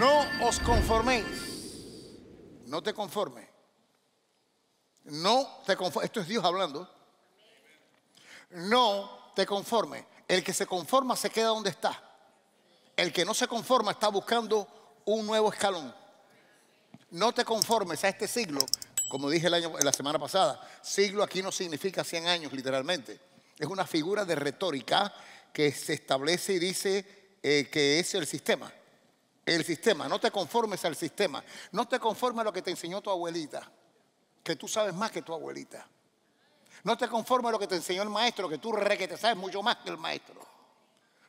No os conforméis. No te conformes. No te conformes. Esto es Dios hablando. No te conformes. El que se conforma se queda donde está. El que no se conforma está buscando un nuevo escalón. No te conformes a este siglo, como dije el año, la semana pasada. Siglo aquí no significa 100 años, literalmente. Es una figura de retórica que se establece y dice eh, que es el sistema el sistema, no te conformes al sistema, no te conformes a lo que te enseñó tu abuelita, que tú sabes más que tu abuelita. No te conformes a lo que te enseñó el maestro, que tú re que te sabes mucho más que el maestro.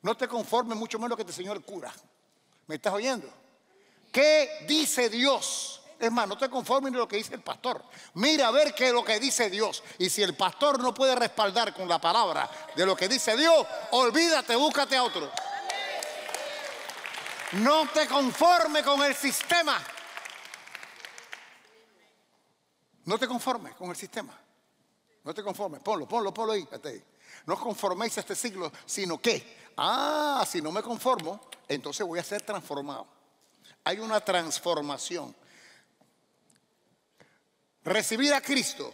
No te conformes mucho menos que te enseñó el cura. ¿Me estás oyendo? ¿Qué dice Dios? Es más, no te conformes a lo que dice el pastor. Mira a ver qué es lo que dice Dios. Y si el pastor no puede respaldar con la palabra de lo que dice Dios, olvídate, búscate a otro. No te conformes con el sistema. No te conformes con el sistema. No te conformes. Ponlo, ponlo, ponlo ahí. No conforméis a este siglo, sino que, ah, si no me conformo, entonces voy a ser transformado. Hay una transformación. Recibir a Cristo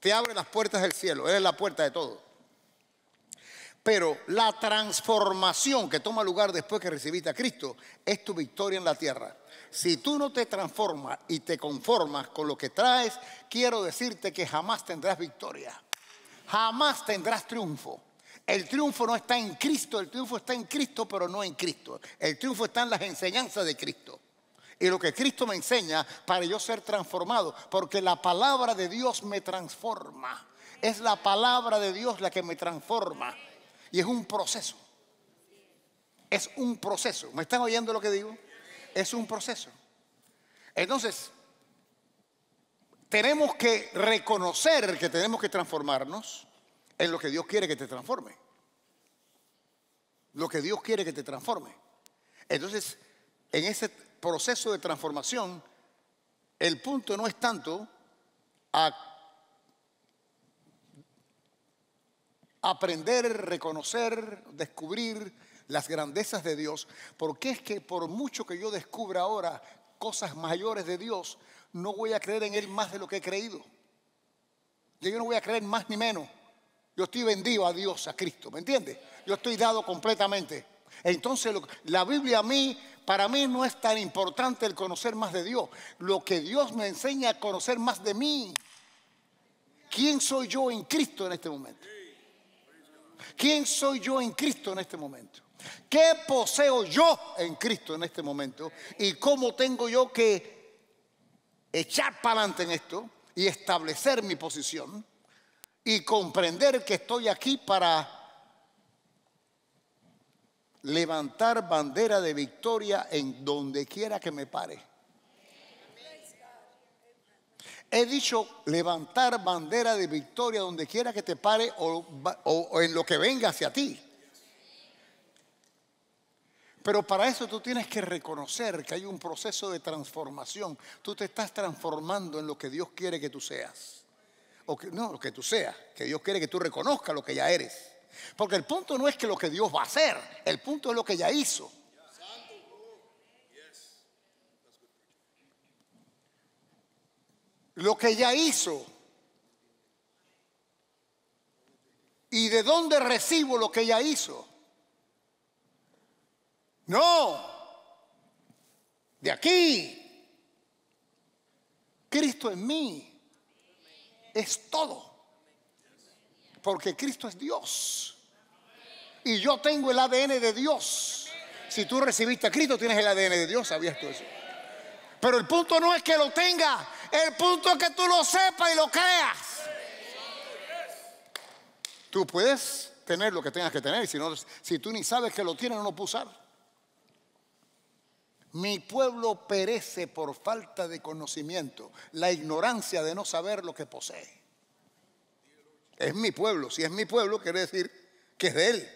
te abre las puertas del cielo. Él es la puerta de todo. Pero la transformación que toma lugar después que recibiste a Cristo es tu victoria en la tierra. Si tú no te transformas y te conformas con lo que traes, quiero decirte que jamás tendrás victoria. Jamás tendrás triunfo. El triunfo no está en Cristo, el triunfo está en Cristo, pero no en Cristo. El triunfo está en las enseñanzas de Cristo. Y lo que Cristo me enseña para yo ser transformado, porque la palabra de Dios me transforma. Es la palabra de Dios la que me transforma. Y es un proceso. Es un proceso. ¿Me están oyendo lo que digo? Es un proceso. Entonces, tenemos que reconocer que tenemos que transformarnos en lo que Dios quiere que te transforme. Lo que Dios quiere que te transforme. Entonces, en ese proceso de transformación, el punto no es tanto a aprender, reconocer, descubrir las grandezas de Dios, porque es que por mucho que yo descubra ahora cosas mayores de Dios, no voy a creer en Él más de lo que he creído. Yo no voy a creer más ni menos. Yo estoy vendido a Dios, a Cristo, ¿me entiendes? Yo estoy dado completamente. Entonces la Biblia a mí, para mí no es tan importante el conocer más de Dios. Lo que Dios me enseña a conocer más de mí. ¿Quién soy yo en Cristo en este momento? ¿Quién soy yo en Cristo en este momento? ¿Qué poseo yo en Cristo en este momento? ¿Y cómo tengo yo que echar para adelante en esto y establecer mi posición y comprender que estoy aquí para levantar bandera de victoria en donde quiera que me pare? He dicho levantar bandera de victoria donde quiera que te pare o, en lo que venga hacia ti. Pero para eso tú tienes que reconocer que hay un proceso de transformación. Tú te estás transformando en lo que Dios quiere que tú seas. O que, no, lo que tú seas, que Dios quiere que tú reconozcas lo que ya eres. Porque el punto no es que lo que Dios va a hacer, el punto es lo que ya hizo. lo que ya hizo. ¿Y de dónde recibo lo que ya hizo? No, de aquí. Cristo en mí es todo. Porque Cristo es Dios. Y yo tengo el ADN de Dios. Si tú recibiste a Cristo, tienes el ADN de Dios, ¿sabías tú eso? Pero el punto no es que lo tenga, el punto es que tú lo sepas y lo creas. Tú puedes tener lo que tengas que tener, si, si tú ni sabes que lo tienes, no lo puedes usar. Mi pueblo perece por falta de conocimiento, la ignorancia de no saber lo que posee. Es mi pueblo, si es mi pueblo quiere decir que es de él.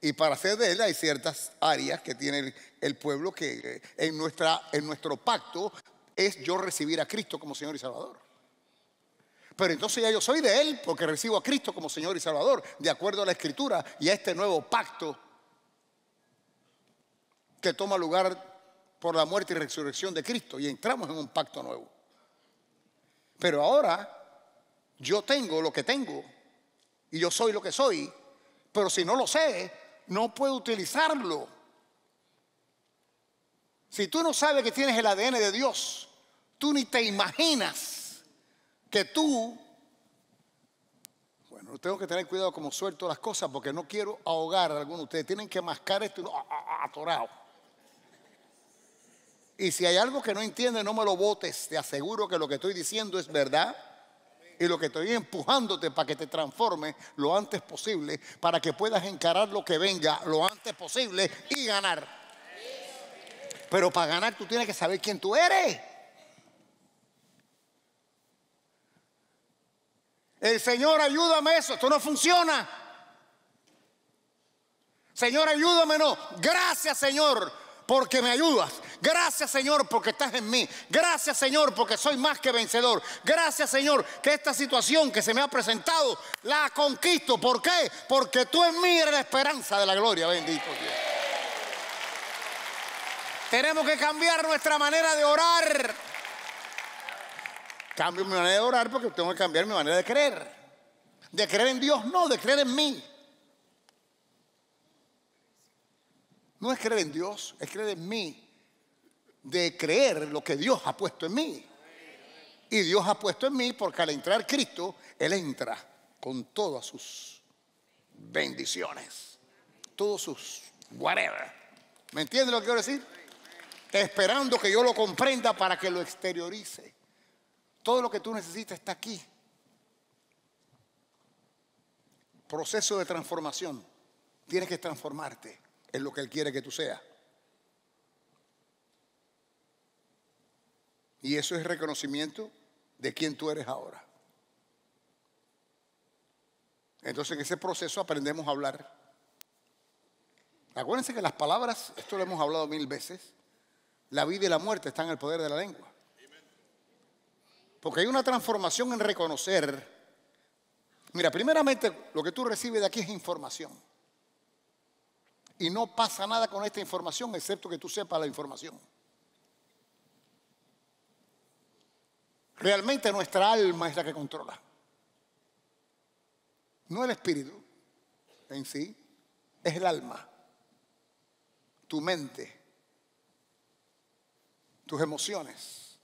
Y para ser de él hay ciertas áreas que tiene el, pueblo que eh, en, nuestra, en nuestro pacto es yo recibir a Cristo como Señor y Salvador. Pero entonces ya yo soy de Él porque recibo a Cristo como Señor y Salvador, de acuerdo a la Escritura y a este nuevo pacto que toma lugar por la muerte y resurrección de Cristo y entramos en un pacto nuevo. Pero ahora yo tengo lo que tengo y yo soy lo que soy, pero si no lo sé, no puedo utilizarlo si tú no sabes que tienes el ADN de Dios, tú ni te imaginas que tú... Bueno, tengo que tener cuidado como suelto las cosas porque no quiero ahogar a alguno de ustedes. Tienen que mascar esto y no, ah, ah, ah, atorado. Y si hay algo que no entiendes, no me lo votes. Te aseguro que lo que estoy diciendo es verdad y lo que estoy empujándote para que te transformes lo antes posible, para que puedas encarar lo que venga lo antes posible y ganar. Pero para ganar tú tienes que saber quién tú eres. El Señor, ayúdame eso, esto no funciona. Señor, ayúdame, no. Gracias, Señor, porque me ayudas. Gracias, Señor, porque estás en mí. Gracias, Señor, porque soy más que vencedor. Gracias, Señor, que esta situación que se me ha presentado la conquisto. ¿Por qué? Porque tú en mí eres la esperanza de la gloria. Bendito Dios. Tenemos que cambiar nuestra manera de orar. Cambio mi manera de orar porque tengo que cambiar mi manera de creer. De creer en Dios, no, de creer en mí. No es creer en Dios, es creer en mí. De creer lo que Dios ha puesto en mí. Y Dios ha puesto en mí porque al entrar Cristo, Él entra con todas sus bendiciones. Todos sus whatever. ¿Me entiendes lo que quiero decir? esperando que yo lo comprenda para que lo exteriorice. Todo lo que tú necesitas está aquí. Proceso de transformación. Tienes que transformarte en lo que Él quiere que tú seas. Y eso es reconocimiento de quién tú eres ahora. Entonces en ese proceso aprendemos a hablar. Acuérdense que las palabras, esto lo hemos hablado mil veces, la vida y la muerte están en el poder de la lengua. Porque hay una transformación en reconocer. Mira, primeramente lo que tú recibes de aquí es información. Y no pasa nada con esta información excepto que tú sepas la información. Realmente nuestra alma es la que controla. No el espíritu en sí, es el alma, tu mente, tus emociones.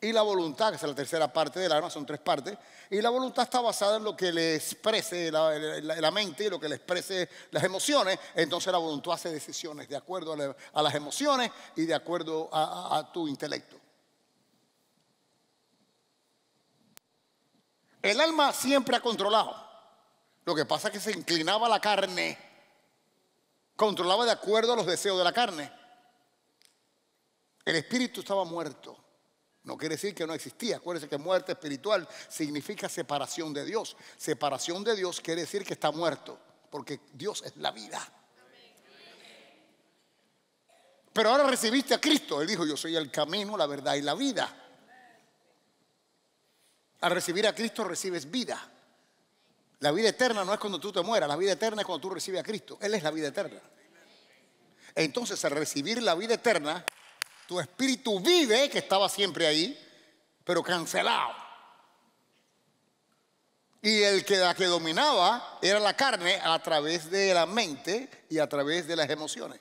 Y la voluntad, que es la tercera parte del alma, son tres partes. Y la voluntad está basada en lo que le exprese la, mente y lo que le exprese las emociones. Entonces la voluntad hace decisiones de acuerdo a, las emociones y de acuerdo a, tu intelecto. El alma siempre ha controlado. Lo que pasa es que se inclinaba la carne, controlaba de acuerdo a los deseos de la carne. El espíritu estaba muerto. No quiere decir que no existía. Acuérdense que muerte espiritual significa separación de Dios. Separación de Dios quiere decir que está muerto, porque Dios es la vida. Pero ahora recibiste a Cristo. Él dijo, yo soy el camino, la verdad y la vida. Al recibir a Cristo recibes vida. La vida eterna no es cuando tú te mueras, la vida eterna es cuando tú recibes a Cristo. Él es la vida eterna. Entonces, al recibir la vida eterna, tu espíritu vive, que estaba siempre ahí, pero cancelado. Y el que que dominaba era la carne a través de la mente y a través de las emociones.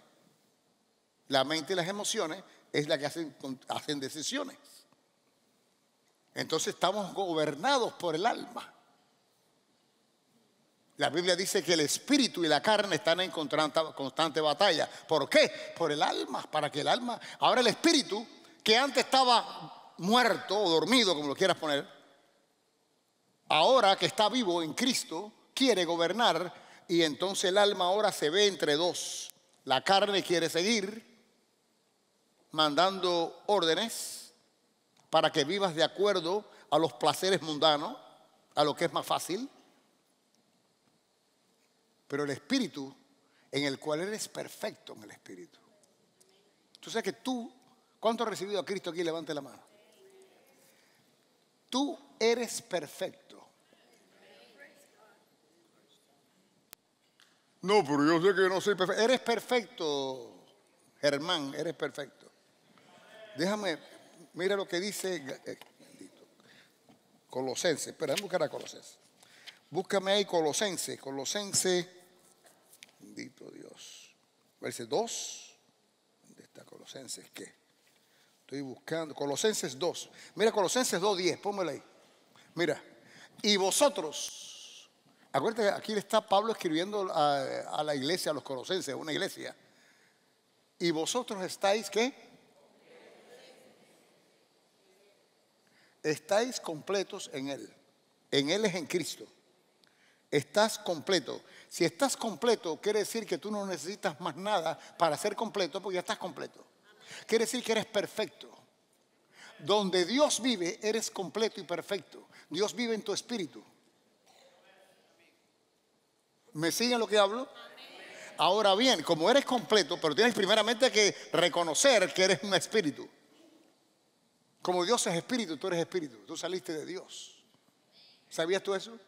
La mente y las emociones es la que hacen decisiones. Entonces estamos gobernados por el alma. La Biblia dice que el espíritu y la carne están en constante batalla. ¿Por qué? Por el alma, para que el alma... Ahora el espíritu, que antes estaba muerto o dormido, como lo quieras poner, ahora que está vivo en Cristo, quiere gobernar y entonces el alma ahora se ve entre dos. La carne quiere seguir mandando órdenes para que vivas de acuerdo a los placeres mundanos, a lo que es más fácil pero el espíritu en el cual eres perfecto en el espíritu. Tú sabes que tú, ¿cuánto has recibido a Cristo aquí? Levante la mano. Tú eres perfecto. No, pero yo sé que no soy perfecto. Eres perfecto, Germán, eres perfecto. Déjame, mira lo que dice eh, Colosenses. Espera, déjame buscar a Colosenses. Búscame ahí Colosenses, Colosenses Bendito Dios. Verso 2. ¿Dónde está Colosenses? ¿Qué? Estoy buscando. Colosenses 2. Mira Colosenses 2.10, 10. ahí. Mira. Y vosotros. Acuérdate que aquí está Pablo escribiendo a, a la iglesia, a los colosenses, una iglesia. Y vosotros estáis, ¿qué? Estáis completos en Él. En Él es en Cristo. Estás completo. Si estás completo, quiere decir que tú no necesitas más nada para ser completo porque ya estás completo. Quiere decir que eres perfecto. Donde Dios vive, eres completo y perfecto. Dios vive en tu espíritu. ¿Me siguen lo que hablo? Ahora bien, como eres completo, pero tienes primeramente que reconocer que eres un espíritu. Como Dios es espíritu, tú eres espíritu. Tú saliste de Dios. ¿Sabías tú eso?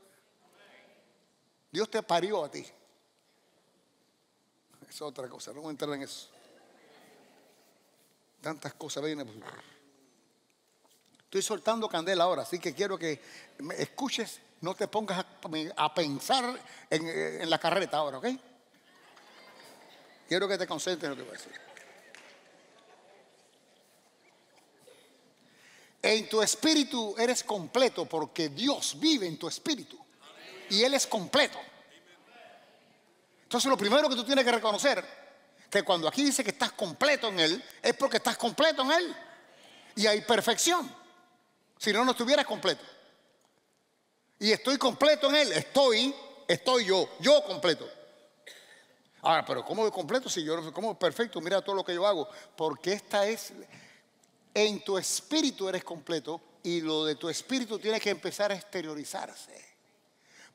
Dios te parió a ti. Es otra cosa, no voy a entrar en eso. Tantas cosas vienen. Estoy soltando candela ahora, así que quiero que me escuches, no te pongas a, pensar en, eh, en, la carreta ahora, ¿ok? Quiero que te concentres en lo que voy a decir. En tu espíritu eres completo porque Dios vive en tu espíritu y Él es completo. Entonces lo primero que tú tienes que reconocer, que cuando aquí dice que estás completo en Él, es porque estás completo en Él. Y hay perfección. Si no, no estuvieras completo. Y estoy completo en Él, estoy, estoy yo, yo completo. Ahora, pero ¿cómo es completo si yo no soy como perfecto? Mira todo lo que yo hago. Porque esta es, en tu espíritu eres completo y lo de tu espíritu tiene que empezar a exteriorizarse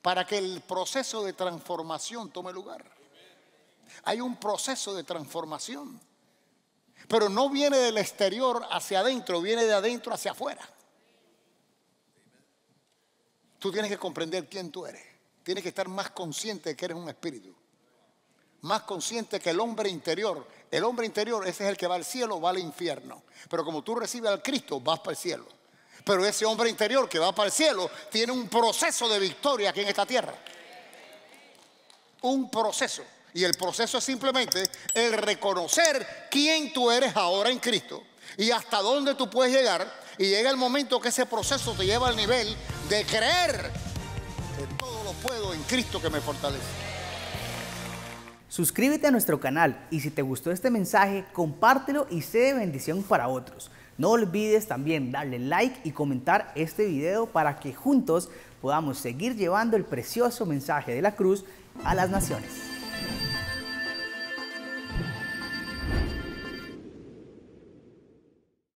para que el proceso de transformación tome lugar. Hay un proceso de transformación, pero no viene del exterior hacia adentro, viene de adentro hacia afuera. Tú tienes que comprender quién tú eres, tienes que estar más consciente de que eres un espíritu, más consciente que el hombre interior. El hombre interior, ese es el que va al cielo, va al infierno. Pero como tú recibes al Cristo, vas para el cielo. Pero ese hombre interior que va para el cielo tiene un proceso de victoria aquí en esta tierra. Un proceso. Y el proceso es simplemente el reconocer quién tú eres ahora en Cristo y hasta dónde tú puedes llegar. Y llega el momento que ese proceso te lleva al nivel de creer que todo lo puedo en Cristo que me fortalece. Suscríbete a nuestro canal y si te gustó este mensaje, compártelo y sé de bendición para otros. No olvides también darle like y comentar este video para que juntos podamos seguir llevando el precioso mensaje de la cruz a las naciones.